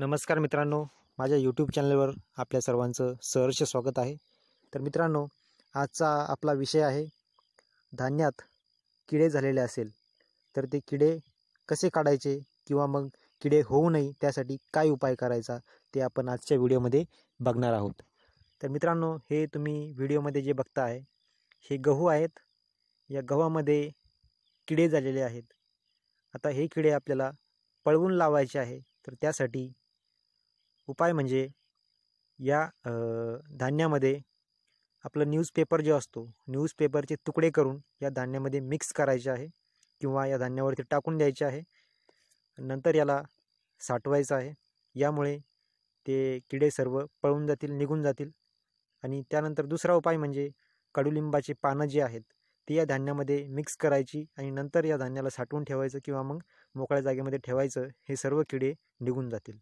नमस्कार मित्रांनो माझ्या यूट्यूब चॅनलवर आपल्या सर्वांचं सहर्ष स्वागत आहे तर मित्रांनो आजचा आपला विषय आहे धान्यात किडे झालेले असेल तर ते किडे कसे काढायचे किंवा मग किडे होऊ नये त्यासाठी काय उपाय करायचा ते आपण आजच्या व्हिडिओमध्ये बघणार आहोत तर मित्रांनो हे तुम्ही व्हिडिओमध्ये जे बघता आहे हे गहू आहेत या गव्हामध्ये किडे झालेले आहेत आता हे किडे आपल्याला पळवून लावायचे आहे तर त्यासाठी उपाय म्हणजे या धान्यामध्ये आपलं न्यूजपेपर जो असतो न्यूजपेपरचे तुकडे करून या धान्यामध्ये मिक्स करायचे आहे किंवा या धान्यावरती टाकून द्यायचे आहे नंतर याला साठवायचं आहे यामुळे ते किडे सर्व पळून जातील निघून जातील आणि त्यानंतर दुसरा उपाय म्हणजे कडुलिंबाची पानं जी आहेत ती या धान्यामध्ये मिक्स करायची आणि नंतर या धान्याला साठवून ठेवायचं किंवा मग मोकळ्या जागेमध्ये ठेवायचं हे सर्व किडे निघून जातील